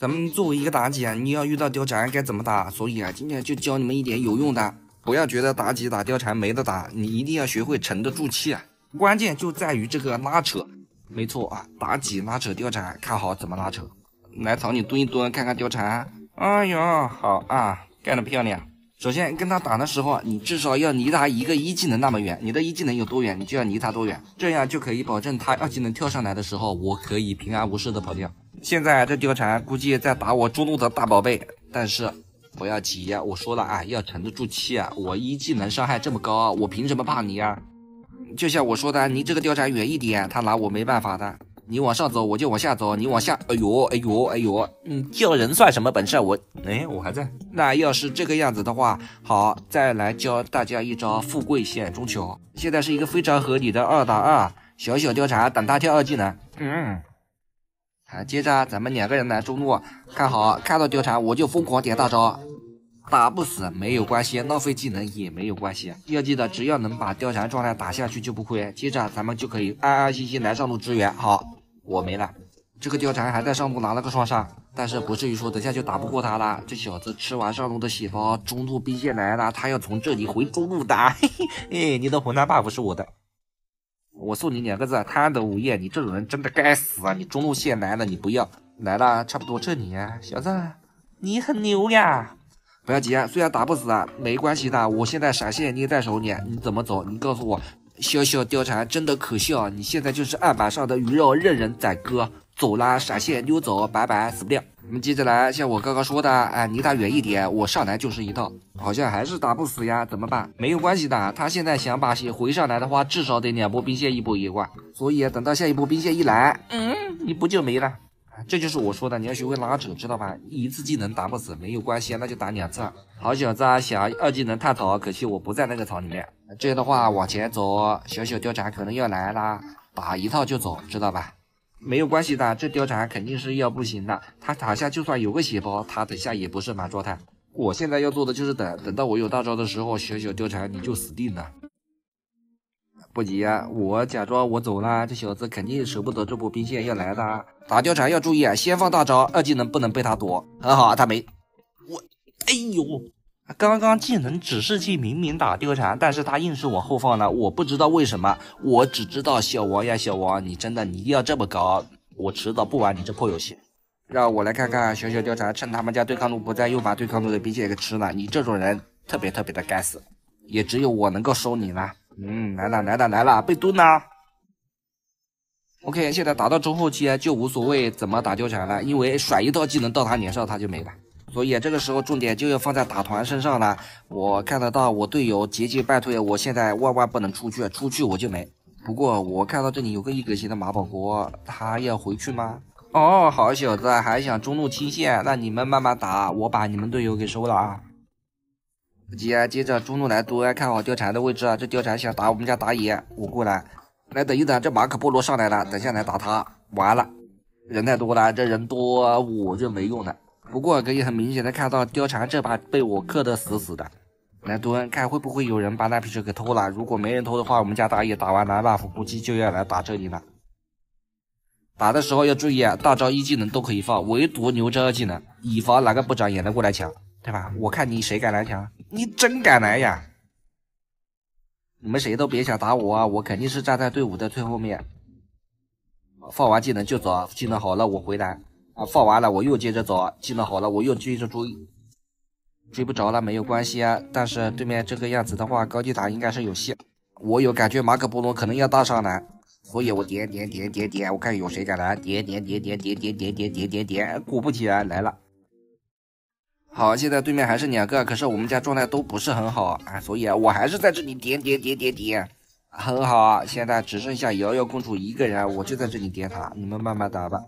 咱们作为一个妲己啊，你要遇到貂蝉该怎么打？所以啊，今天就教你们一点有用的。不要觉得妲己打貂蝉没得打，你一定要学会沉得住气啊。关键就在于这个拉扯，没错啊，妲己拉扯貂蝉，看好怎么拉扯。来草你蹲一蹲，看看貂蝉。哎呦，好啊，干得漂亮。首先跟他打的时候，你至少要离他一个一技能那么远。你的一技能有多远，你就要离他多远，这样就可以保证他二技能跳上来的时候，我可以平安无事的跑掉。现在这貂蝉估计在打我中路的大宝贝，但是不要急，我说了啊，要沉得住气啊。我一技能伤害这么高，我凭什么怕你呀？就像我说的，离这个貂蝉远一点，他拿我没办法的。你往上走，我就往下走。你往下，哎呦，哎呦，哎呦，你叫人算什么本事？我，哎，我还在。那要是这个样子的话，好，再来教大家一招富贵险中求。现在是一个非常合理的二打二，小小貂蝉等他跳二技能，嗯。接着咱们两个人来中路，看好看到貂蝉我就疯狂点大招，打不死没有关系，浪费技能也没有关系，要记得只要能把貂蝉状态打下去就不亏。接着咱们就可以安安心心来上路支援。好，我没了，这个貂蝉还在上路拿了个双杀，但是不至于说等下就打不过他了。这小子吃完上路的血包，中路兵线来了，他要从这里回中路打。嘿，嘿，你的湖蛋 buff 是我的。我送你两个字，贪得无厌。你这种人真的该死啊！你中路线来了，你不要来了，差不多这里啊，小子，你很牛呀！不要急啊，虽然打不死啊，没关系的，我现在闪现捏在手里，你怎么走？你告诉我，小小貂蝉真的可笑，你现在就是案板上的鱼肉，任人宰割。走啦，闪现溜走，拜拜，死不掉。我们接着来，像我刚刚说的，哎，离他远一点，我上来就是一套，好像还是打不死呀，怎么办？没有关系的，他现在想把血回上来的话，至少得两波兵线一波一挂，所以等到下一波兵线一来，嗯，一波就没了。这就是我说的，你要学会拉扯，知道吧？一次技能打不死，没有关系那就打两次。好小子啊，想二技能探草，可惜我不在那个草里面。这样的话往前走，小小貂蝉可能要来啦，打一套就走，知道吧？没有关系的，这貂蝉肯定是要不行的。他塔下就算有个血包，他等下也不是满状态。我现在要做的就是等等到我有大招的时候，小小貂蝉你就死定了。不急啊，我假装我走了，这小子肯定舍不得这波兵线要来的。打貂蝉要注意啊，先放大招，二技能不能被他躲。很好啊，他没我，哎呦！刚刚技能指示器明明打貂蝉，但是他硬是往后放了，我不知道为什么，我只知道小王呀，小王，你真的你一定要这么搞，我迟早不玩你这破游戏。让我来看看小小貂蝉，趁他们家对抗路不在，又把对抗路的兵线给吃了，你这种人特别特别的该死，也只有我能够收你了。嗯，来了来了来了，被蹲了。OK，现在打到中后期就无所谓怎么打貂蝉了，因为甩一套技能到他脸上他就没了。所以这个时候重点就要放在打团身上了。我看得到我队友节节败退，我现在万万不能出去，出去我就没。不过我看到这里有个一格血的马保国，他要回去吗？哦，好小子，还想中路清线，那你们慢慢打，我把你们队友给收了啊！姐，接着中路来蹲，看好貂蝉的位置啊！这貂蝉想打我们家打野，我过来。来，等一等，这马可波罗上来了，等下来打他。完了，人太多了，这人多我就没用了。不过可以很明显的看到，貂蝉这把被我克的死死的。来，蹲，看会不会有人把那批车给偷了。如果没人偷的话，我们家打野打完蓝 buff，估计就要来打这里了。打的时候要注意啊，大招、一技能都可以放，唯独留这二技能，以防哪个不长眼的过来抢，对吧？我看你谁敢来抢，你真敢来呀！你们谁都别想打我啊，我肯定是站在队伍的最后面。放完技能就走，技能好了我回来。啊，放完了，我又接着走，技能好了，我又接着追，追不着了没有关系啊。但是对面这个样子的话，高地塔应该是有戏。我有感觉马可波罗可能要大上来，所以我点点点点点，我看有谁敢来，点点点点点点点点点点，果不其然来了。好，现在对面还是两个，可是我们家状态都不是很好啊，所以我还是在这里点点点点点，很好啊，现在只剩下瑶瑶公主一个人，我就在这里点塔，你们慢慢打吧。